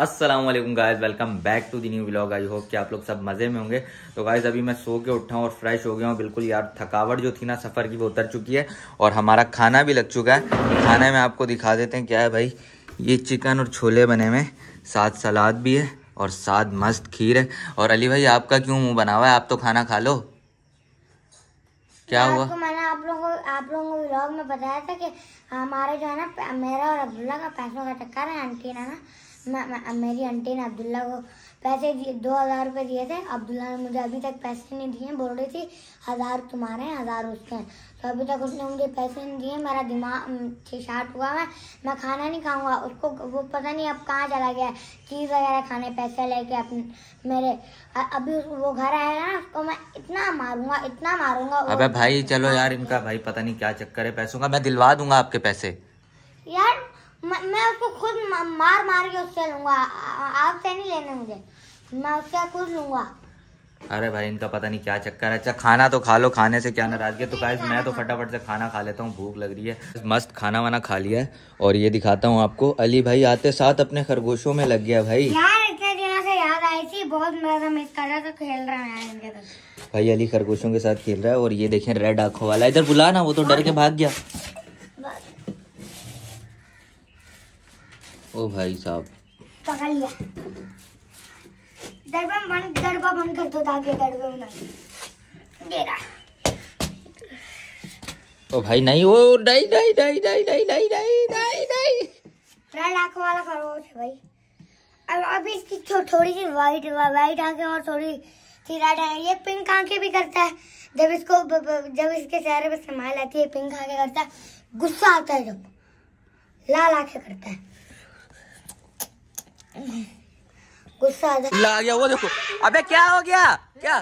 Aslam guys welcome back to the new blog I hope कि आप लोग सब मज़े में होंगे तो गाइज अभी मैं सो के उठा हूँ और फ्रेश हो गया हूँ बिल्कुल यार थकावट जो थी ना सफ़र की वो उतर चुकी है और हमारा खाना भी लग चुका है खाने में आपको दिखा देते हैं क्या है भाई ये चिकन और छोले बने हुए साथ सलाद भी है और साथ मस्त खीर है और अली भाई आपका क्यों मुँह बना हुआ है आप तो खाना खा लो क्या हुआ आप लोगों को आप ब्लॉग में बताया था कि हमारे जो है ना मेरा और अब्दुल्ला का पैसों का चक्कर है आंटी ना ना मेरी आंटी ने अब्दुल्ला को पैसे दिए दो हज़ार रुपये दिए थे अब्दुल्ला ने मुझे अभी तक पैसे नहीं दिए बोल रही थी हज़ार तुम्हारे हैं हज़ार उसके हैं तो अभी तक उसने मुझे पैसे नहीं दिए मेरा दिमाग शार्ट हुआ मैं मैं खाना नहीं खाऊंगा उसको वो पता नहीं अब कहाँ चला गया चीज़ वगैरह खाने पैसे लेके अपने मेरे अभी वो घर आएगा ना उसको मैं इतना मारूंगा इतना मारूंगा अबे भाई चलो यार इनका भाई पता नहीं क्या चक्कर है पैसों का मैं दिलवा दूंगा आपके पैसे यार मैं उसको खुद मार मार के उससे लूंगा आपसे नहीं लेने मुझे मैं उससे खुद लूंगा अरे भाई इनका पता नहीं क्या चक्कर है अच्छा खाना तो खा लो खाने से क्या नाराजगी तो गाइस मैं तो फटाफट से खाना खा लेता हूँ भूख लग रही है मस्त खाना वाना खा लिया है और ये दिखाता हूँ आपको अली भाई आते साथ अपने खरगोशों में लग गया भाई यार इतने दिनों से याद आई थी बहुत मजा मिस कर रहा था तो खेल रहा है इनके साथ भाई अली खरगोशों के साथ खेल रहा है और ये देखे रेड आंखों वाला इधर बुला ना वो तो डर के भाग गया ओ भाई साहब पकड़ लिया दरबा मन दरबा बंद कर दो ताकि दरबा ना मेरा ओ भाई नहीं वो नहीं नहीं नहीं नहीं नहीं नहीं नहीं नहीं नहीं लाख वाला करो भाई अब अब इसकी थोड़ी सी वाइट वाइट आंखें और थोड़ी सी रेड ये पिंक आके भी करता है जब इसको जब इसके चेहरे पर संभाल आती है पिंक आके करता है गुस्सा आता है जब लाल आके करता है गुस्सा आ गया वो देखो अबे क्या हो गया क्या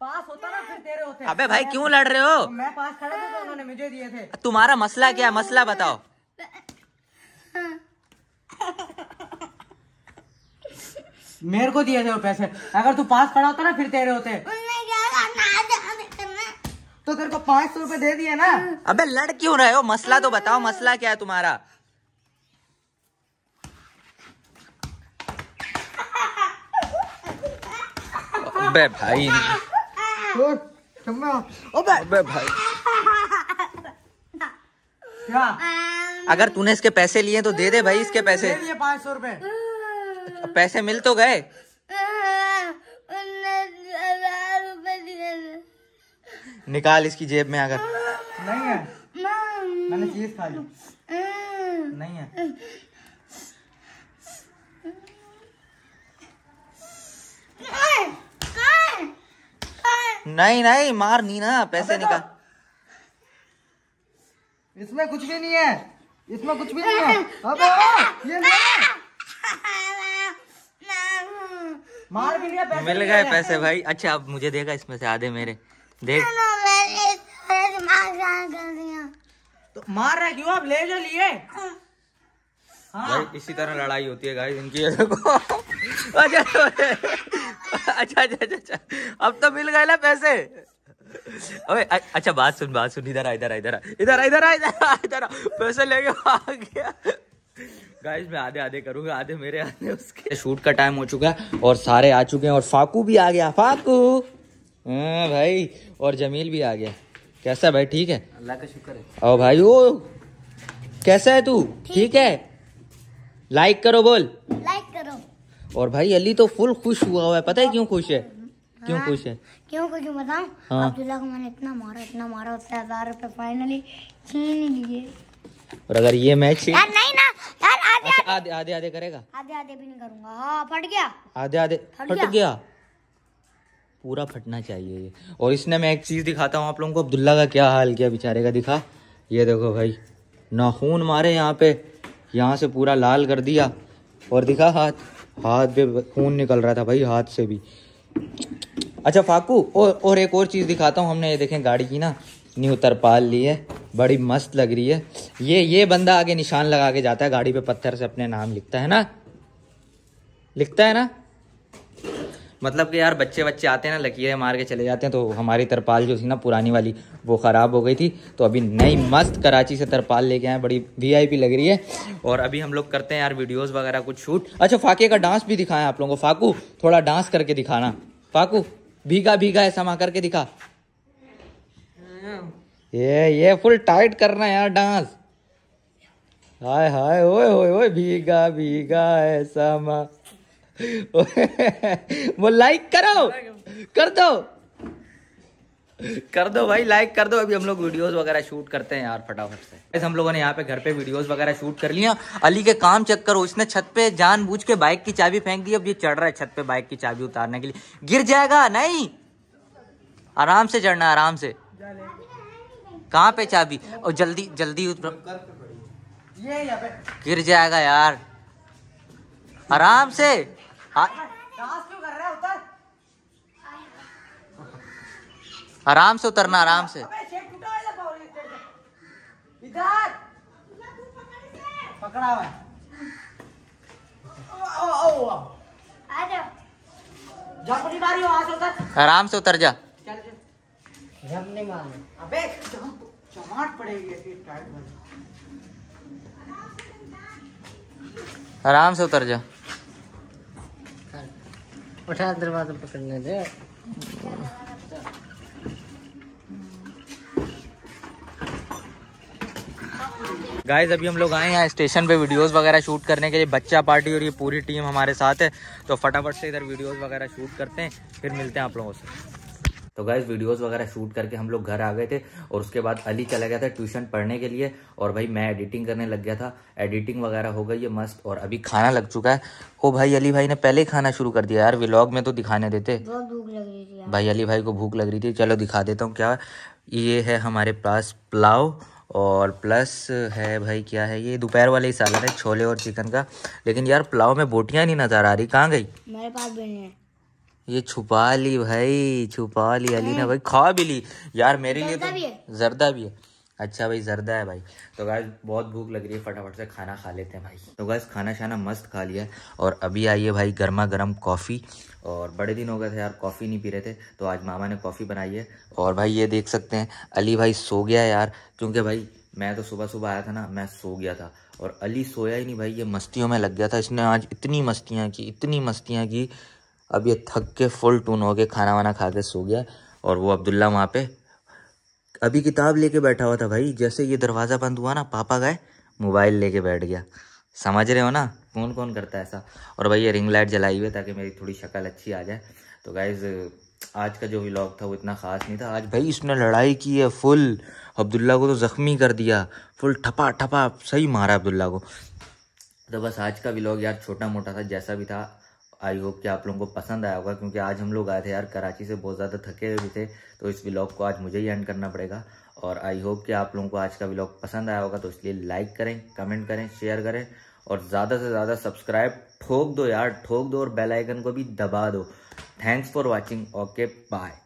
पास होता ना फिर तेरे होते अबे भाई क्यों लड़ रहे हो मैं पास खड़ा था तो उन्होंने मुझे दिए थे तुम्हारा मसला क्या है मसला बताओ मेरे को दिए थे वो पैसे अगर तू पास खड़ा होता ना फिर तेरे होते तो, तो तेरे को पांच सौ रूपये दे दिए ना अबे लड़ क्यों रहे हो मसला तो बताओ मसला क्या है तुम्हारा अबे भाई अबे भाई क्या अगर तूने इसके पैसे लिए तो दे दे भाई इसके पैसे पाँच सौ रुपए अच्छा, पैसे मिल तो गए निकाल इसकी जेब में अगर नहीं है मैंने चीज खा ली नहीं है नहीं नहीं मार नहीं ना पैसे तो निकाल इसमें कुछ भी नहीं है इसमें कुछ भी नहीं है अबे ये मार भी लिया पैसे मिल गए पैसे भाई अच्छा अब मुझे देगा इसमें से आधे मेरे देख तो मार रहा क्यों आप ले जो लिए हाँ। इसी तरह लड़ाई होती है गाइस इनकी अच्छा, अच्छा, अच्छा अच्छा अच्छा अब तो मिल गए ना पैसे अबे अच्छा बात सुन बात सुन इधर इधर इधर इधर इधर इधर इधर पैसे लेके आ गया गाइस मैं आधे आधे करूंगा आधे मेरे आधे उसके शूट का टाइम हो चुका है और सारे आ चुके हैं और फाकू भी आ गया फाकू हाँ भाई और जमील भी आ गया कैसा भाई ठीक है अल्लाह का शुक्र है ओ भाई ओ कैसा है तू ठीक है लाइक करो बोल लाइक करो और भाई अली तो फुल खुश हुआ हुआ है पता है क्यों खुश है हाँ, क्यों खुश है क्यों खुश हूँ बताऊँ हाँ। अब्दुल्ला को मैंने इतना मारा इतना मारा उससे हजार रुपए फाइनली छीन लिए और अगर ये मैच यार नहीं ना यार आधे अच्छा, आधे आधे आधे आधे करेगा आधे आधे भी नहीं करूंगा हाँ फट गया आधे आधे फट, फट गया।, गया पूरा फटना चाहिए ये और इसने मैं एक चीज दिखाता हूँ आप लोगों को अब्दुल्ला का क्या हाल किया बेचारे का दिखा ये देखो भाई नाखून मारे यहाँ पे यहाँ से पूरा लाल कर दिया और दिखा हाथ हाथ पे खून निकल रहा था भाई हाथ से भी अच्छा फाकू और और एक और चीज़ दिखाता हूँ हमने ये देखें गाड़ी की ना न्यू तरपाल ली है बड़ी मस्त लग रही है ये ये बंदा आगे निशान लगा के जाता है गाड़ी पे पत्थर से अपने नाम लिखता है ना लिखता है ना मतलब कि यार बच्चे बच्चे आते हैं ना लकीरें मार के चले जाते हैं तो हमारी तरपाल जो थी ना पुरानी वाली वो ख़राब हो गई थी तो अभी नई मस्त कराची से तरपाल लेके आए बड़ी वीआईपी लग रही है और अभी हम लोग करते हैं यार वीडियोस वगैरह कुछ शूट अच्छा फाके का डांस भी दिखाएं आप लोगों को फाकू थोड़ा डांस करके दिखाना फाकू भीगा भीगा ऐसा मा करके दिखा ये ये फुल टाइट करना यार डांस हाय हाय ओए ओए ओए भीगा भीगा ऐसा मा वो लाइक करो कर दो कर दो भाई लाइक कर दो अभी हम लोग वीडियोस वगैरह शूट करते हैं यार फटाफट से ऐसे हम लोगों ने यहाँ पे घर पे वीडियोस वगैरह शूट कर लिया अली के काम चेक करो इसने छत पे जानबूझ के बाइक की चाबी फेंक दी अब ये चढ़ रहा है छत पे बाइक की चाबी उतारने के लिए गिर जाएगा नहीं आराम से चढ़ना आराम से कहाँ पे चाबी और जल्दी जल्दी उतर गिर जाएगा यार आराम से आराम से उतरना आराम से पकड़ा आराम से उतर जा अबे पड़ेगी आराम से उतर जा उठा दरवाजा पकड़ने दे गाइज अभी हम लोग आए हैं स्टेशन पे वीडियोस वगैरह शूट करने के लिए बच्चा पार्टी और ये पूरी टीम हमारे साथ है तो फटाफट से इधर वीडियोस वगैरह शूट करते हैं फिर मिलते हैं आप लोगों से तो गाइज वीडियोस वगैरह शूट करके हम लोग घर आ गए थे और उसके बाद अली चला गया था ट्यूशन पढ़ने के लिए और भाई मैं एडिटिंग करने लग गया था एडिटिंग वगैरह हो गई है मस्त और अभी खाना लग चुका है ओ भाई अली भाई ने पहले ही खाना शुरू कर दिया यार व्लॉग में तो दिखाने देते भाई अली भाई को भूख लग रही थी चलो दिखा देता हूँ क्या ये है हमारे पास पुलाव और प्लस है भाई क्या है ये दोपहर वाले ही सालन है छोले और चिकन का लेकिन यार पुलाव में बोटियां नहीं नज़र आ रही कहाँ गई मेरे पास भी नहीं है ये छुपा ली भाई छुपा ली अली ने भाई खा भी ली यार मेरे लिए तो ज़रदा भी है अच्छा भाई ज़रदा है भाई तो गाय बहुत भूख लग रही है फटाफट से खाना खा लेते हैं भाई तो गाय खाना शाना मस्त खा लिया और अभी आई है भाई गर्मा गर्म कॉफ़ी और बड़े दिन हो गए थे यार कॉफ़ी नहीं पी रहे थे तो आज मामा ने कॉफ़ी बनाई है और भाई ये देख सकते हैं अली भाई सो गया यार क्योंकि भाई मैं तो सुबह सुबह आया था ना मैं सो गया था और अली सोया ही नहीं भाई ये मस्तियों में लग गया था इसने आज इतनी मस्तियाँ की इतनी मस्तियाँ की अब ये थक के फुल टून हो के खाना वाना खा के सो गया और वो अब्दुल्ला वहाँ पे अभी किताब लेके बैठा हुआ था भाई जैसे ये दरवाज़ा बंद हुआ ना पापा गए मोबाइल लेके बैठ गया समझ रहे हो ना कौन कौन करता है ऐसा और भाई ये रिंग लाइट जलाई हुई है ताकि मेरी थोड़ी शक्ल अच्छी आ जाए तो गाइज़ आज का जो व्लॉग था वो इतना ख़ास नहीं था आज भाई इसने लड़ाई की है फुल अब्दुल्ला को तो ज़ख्मी कर दिया फुल ठपा ठपा सही मारा अब्दुल्ला को तो बस आज का व्लॉग यार छोटा मोटा था जैसा भी था आई होप कि आप लोगों को पसंद आया होगा क्योंकि आज हम लोग आए थे यार कराची से बहुत ज़्यादा थके हुए थे तो इस ब्लॉग को आज मुझे ही एंड करना पड़ेगा और आई होप कि आप लोगों को आज का ब्लॉग पसंद आया होगा तो इसलिए लाइक करें कमेंट करें शेयर करें और ज़्यादा से ज़्यादा सब्सक्राइब ठोक दो यार ठोक दो और बेलाइकन को भी दबा दो thanks for watching okay bye